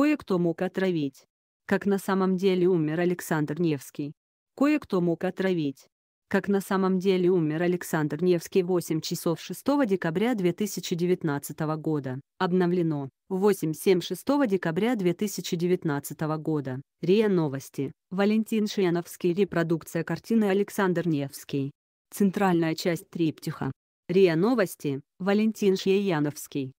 Кое-кто мог отравить. Как на самом деле умер Александр Невский. Кое-кто мог отравить. Как на самом деле умер Александр Невский 8 часов 6 декабря 2019 года. Обновлено. 8-7 6 декабря 2019 года. РИА Новости. Валентин Шиановский. Репродукция картины Александр Невский. Центральная часть триптиха. РИА Новости. Валентин Шияновский.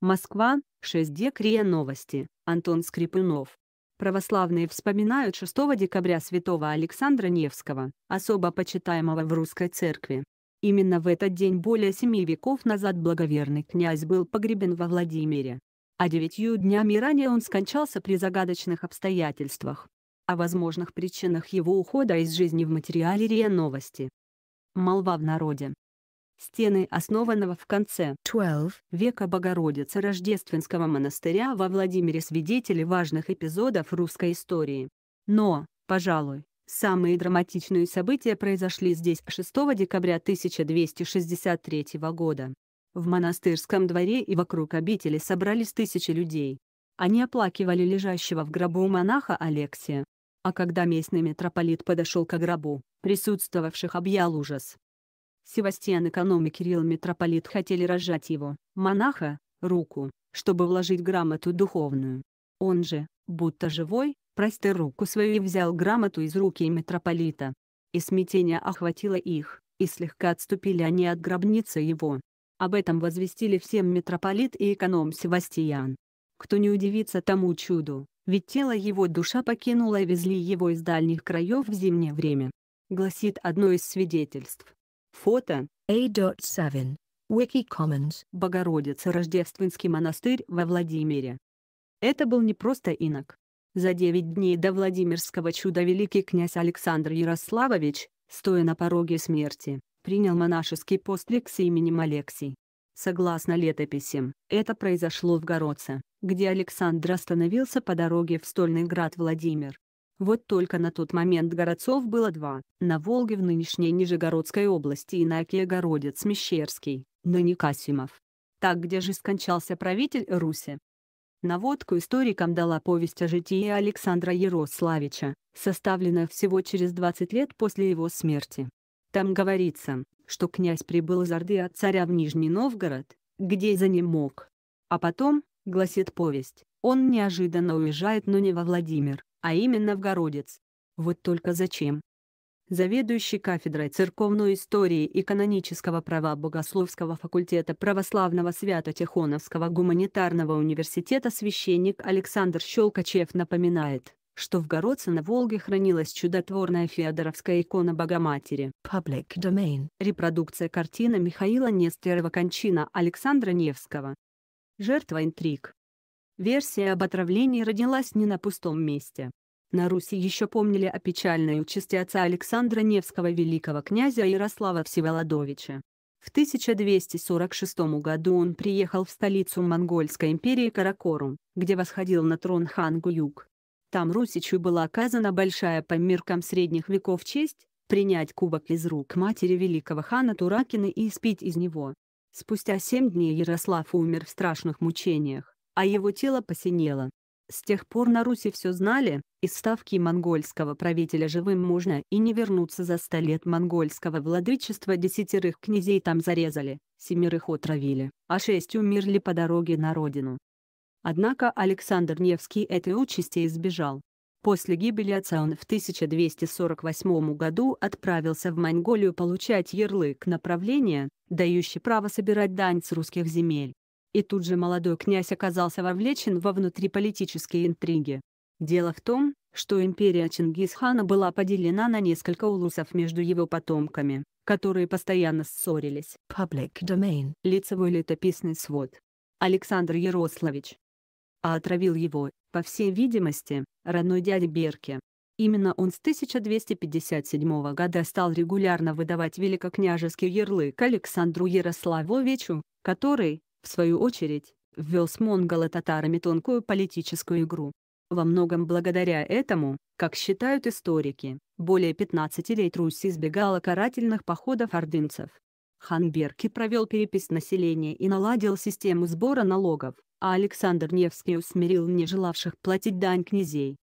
Москва. 6 дек РИА Новости. Антон Скрипунов. Православные вспоминают 6 декабря святого Александра Невского, особо почитаемого в русской церкви. Именно в этот день более семи веков назад благоверный князь был погребен во Владимире. А девятью днями ранее он скончался при загадочных обстоятельствах. О возможных причинах его ухода из жизни в материале РИА Новости. Молва в народе стены основанного в конце XII века Богородицы Рождественского монастыря во Владимире свидетели важных эпизодов русской истории. Но, пожалуй, самые драматичные события произошли здесь 6 декабря 1263 года. В монастырском дворе и вокруг обители собрались тысячи людей. Они оплакивали лежащего в гробу монаха Алексия. А когда местный митрополит подошел к гробу, присутствовавших объял ужас. Севастьян эконом Кирилл Митрополит хотели разжать его, монаха, руку, чтобы вложить грамоту духовную. Он же, будто живой, простер руку свою и взял грамоту из руки митрополита. И смятение охватило их, и слегка отступили они от гробницы его. Об этом возвестили всем митрополит и эконом Севастьян. Кто не удивится тому чуду, ведь тело его душа покинула и везли его из дальних краев в зимнее время. Гласит одно из свидетельств. Фото A.7. Wiki Commons. Богородица Рождественский монастырь во Владимире. Это был не просто инок. За девять дней до Владимирского чуда великий князь Александр Ярославович, стоя на пороге смерти, принял монашеский постлик с именем Алексий. Согласно летописям, это произошло в Городце, где Александр остановился по дороге в Стольный град Владимир. Вот только на тот момент городцов было два, на Волге в нынешней Нижегородской области и на Оке городец Мещерский, но не Касимов. Так где же скончался правитель Руси? Наводку историкам дала повесть о житии Александра Ярославича, составленная всего через 20 лет после его смерти. Там говорится, что князь прибыл из Орды от царя в Нижний Новгород, где за ним мог. А потом, гласит повесть, он неожиданно уезжает, но не во Владимир, а именно в Городец. Вот только зачем? Заведующий кафедрой церковной истории и канонического права Богословского факультета Православного Свято-Тихоновского гуманитарного университета священник Александр Щелкачев напоминает, что в Городце на Волге хранилась чудотворная Феодоровская икона Богоматери. Public domain. Репродукция картины Михаила Нестерова «Кончина» Александра Невского. Жертва интриг. Версия об отравлении родилась не на пустом месте. На Руси еще помнили о печальной участи отца Александра Невского великого князя Ярослава Всеволодовича. В 1246 году он приехал в столицу Монгольской империи Каракорум, где восходил на трон хан Гуюк. Там Русичу была оказана большая по меркам средних веков честь принять кубок из рук матери великого хана Туракина и испить из него. Спустя семь дней Ярослав умер в страшных мучениях а его тело посинело. С тех пор на Руси все знали, из ставки монгольского правителя живым можно и не вернуться за сто лет монгольского владычества десятерых князей там зарезали, семерых отравили, а шесть умерли по дороге на родину. Однако Александр Невский этой участи избежал. После гибели отца он в 1248 году отправился в Монголию получать ярлык направления, дающий право собирать дань с русских земель и тут же молодой князь оказался вовлечен во внутриполитические интриги. Дело в том, что империя Чингисхана была поделена на несколько улусов между его потомками, которые постоянно ссорились. Public domain. Лицевой летописный свод. Александр Ярославич. А отравил его, по всей видимости, родной дядя Берке. Именно он с 1257 года стал регулярно выдавать великокняжеский ярлык Александру Ярославовичу, который, в свою очередь, ввел с монголо-татарами тонкую политическую игру. Во многом благодаря этому, как считают историки, более 15 лет Русь избегала карательных походов ордынцев. Ханберки провел перепись населения и наладил систему сбора налогов, а Александр Невский усмирил не желавших платить дань князей.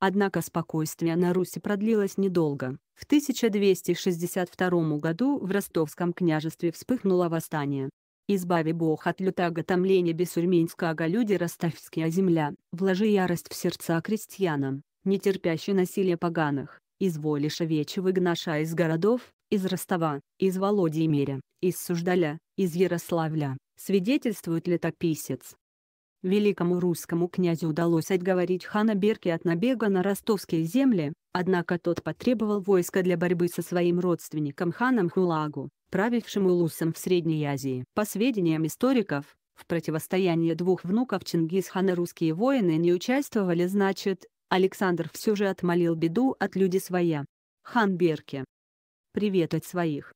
Однако спокойствие на Руси продлилось недолго. В 1262 году в Ростовском княжестве вспыхнуло восстание, Избави Бог от лютаго томления бессурминского люди ростовская земля, вложи ярость в сердца крестьянам, не терпящие насилия поганых, изволи шавечи выгнаша из городов, из Ростова, из Володимиря, из Суждаля, из Ярославля, свидетельствует летописец. Великому русскому князю удалось отговорить хана Берки от набега на ростовские земли, однако тот потребовал войска для борьбы со своим родственником ханом Хулагу, правившему Лусом в Средней Азии. По сведениям историков, в противостоянии двух внуков Чингисхана русские воины не участвовали значит, Александр все же отмолил беду от люди своя. Хан Берке. Привет от своих.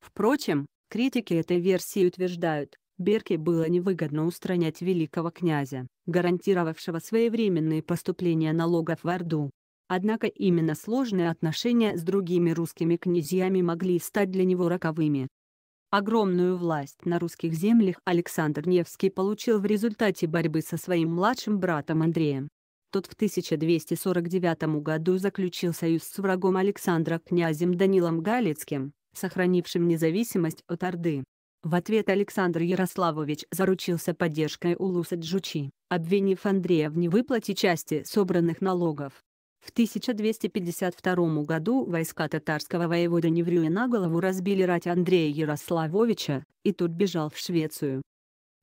Впрочем, критики этой версии утверждают, Берке было невыгодно устранять великого князя, гарантировавшего своевременные поступления налогов в Орду. Однако именно сложные отношения с другими русскими князьями могли стать для него роковыми. Огромную власть на русских землях Александр Невский получил в результате борьбы со своим младшим братом Андреем. Тот в 1249 году заключил союз с врагом Александра князем Данилом Галицким, сохранившим независимость от Орды. В ответ Александр Ярославович заручился поддержкой Улуса Джучи, обвинив Андрея в невыплате части собранных налогов. В 1252 году войска татарского воевода Неврюя на голову разбили рать Андрея Ярославовича, и тут бежал в Швецию.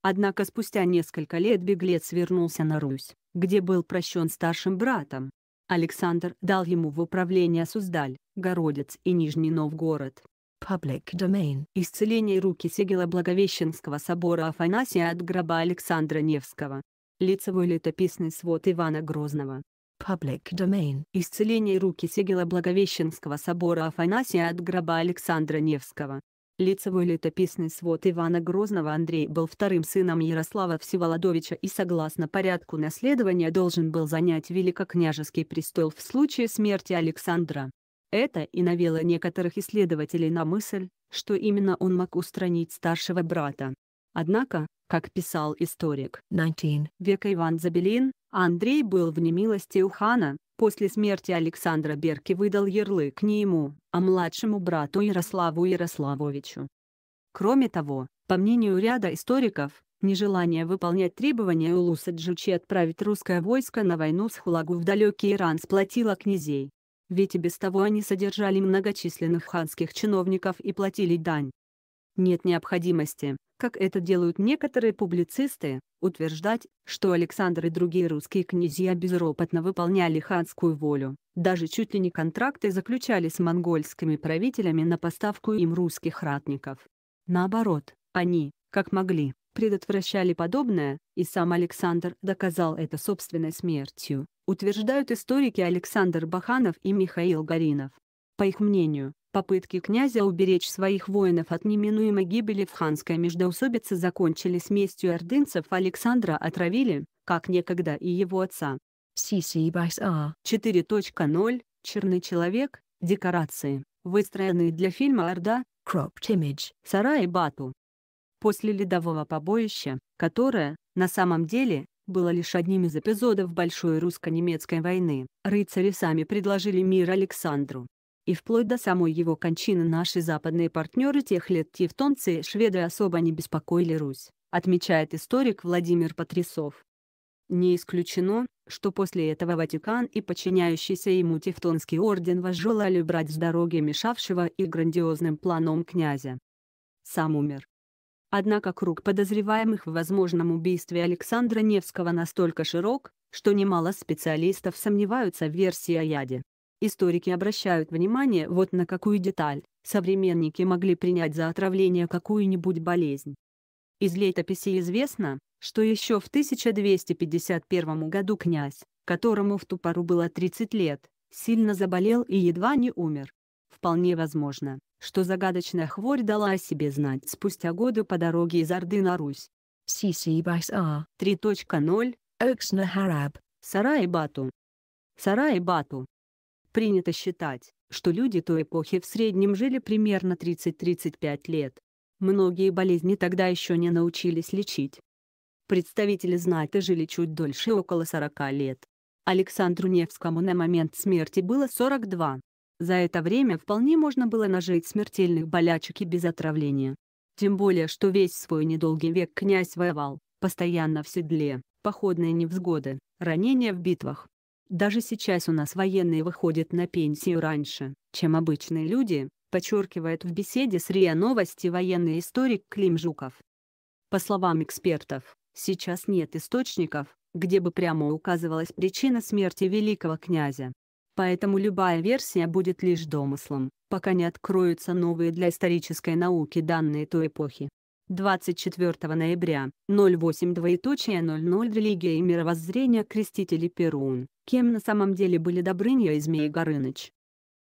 Однако спустя несколько лет беглец вернулся на Русь, где был прощен старшим братом. Александр дал ему в управление Суздаль, Городец и Нижний Новгород. Public domain. Исцеление руки сигела Благовещенского собора Афанасия от гроба Александра Невского. Лицевой летописный свод Ивана Грозного. Public Domain. Исцеление руки сигела Благовещенского собора Афанасия от гроба Александра Невского. Лицевой летописный свод Ивана Грозного Андрей был вторым сыном Ярослава Всеволодовича и согласно порядку наследования должен был занять великокняжеский престол в случае смерти Александра. Это и навело некоторых исследователей на мысль, что именно он мог устранить старшего брата. Однако, как писал историк 19 века Иван Забелин, а Андрей был в немилости у хана, после смерти Александра Берки выдал ярлык не ему, а младшему брату Ярославу Ярославовичу. Кроме того, по мнению ряда историков, нежелание выполнять требования Улуса Джучи отправить русское войско на войну с Хулагу в далекий Иран сплотило князей. Ведь и без того они содержали многочисленных ханских чиновников и платили дань. Нет необходимости, как это делают некоторые публицисты, утверждать, что Александр и другие русские князья безропотно выполняли ханскую волю, даже чуть ли не контракты заключали с монгольскими правителями на поставку им русских ратников. Наоборот, они, как могли, предотвращали подобное, и сам Александр доказал это собственной смертью, утверждают историки Александр Баханов и Михаил Горинов. По их мнению, Попытки князя уберечь своих воинов от неминуемой гибели в ханской междоусобице закончились местью ордынцев Александра отравили, как некогда и его отца. CC 4.0 а. Черный человек, декорации, выстроенные для фильма «Орда», Cropped Image, Сарай Бату. После ледового побоища, которое, на самом деле, было лишь одним из эпизодов Большой русско-немецкой войны, рыцари сами предложили мир Александру и вплоть до самой его кончины наши западные партнеры тех лет тевтонцы и шведы особо не беспокоили Русь, отмечает историк Владимир Потрясов. Не исключено, что после этого Ватикан и подчиняющийся ему Тевтонский орден возжелали брать с дороги мешавшего их грандиозным планом князя. Сам умер. Однако круг подозреваемых в возможном убийстве Александра Невского настолько широк, что немало специалистов сомневаются в версии о яде. Историки обращают внимание вот на какую деталь. Современники могли принять за отравление какую-нибудь болезнь. Из летописи известно, что еще в 1251 году князь, которому в ту пору было 30 лет, сильно заболел и едва не умер. Вполне возможно, что загадочная хворь дала о себе знать спустя годы по дороге из Орды на Русь. CC Байс А 3.0 Оксна Хараб Сарай Бату Сарай Бату Принято считать, что люди той эпохи в среднем жили примерно 30-35 лет. Многие болезни тогда еще не научились лечить. Представители знати жили чуть дольше около 40 лет. Александру Невскому на момент смерти было 42. За это время вполне можно было нажить смертельных болячек и без отравления. Тем более, что весь свой недолгий век князь воевал, постоянно в седле, походные невзгоды, ранения в битвах. Даже сейчас у нас военные выходят на пенсию раньше, чем обычные люди, подчеркивает в беседе с РИА Новости военный историк Клим Жуков. По словам экспертов, сейчас нет источников, где бы прямо указывалась причина смерти великого князя. Поэтому любая версия будет лишь домыслом, пока не откроются новые для исторической науки данные той эпохи. 24 ноября, 08 двоеточие 00 Религия и мировоззрение крестители Перун, кем на самом деле были Добрыня и Змей Горыныч.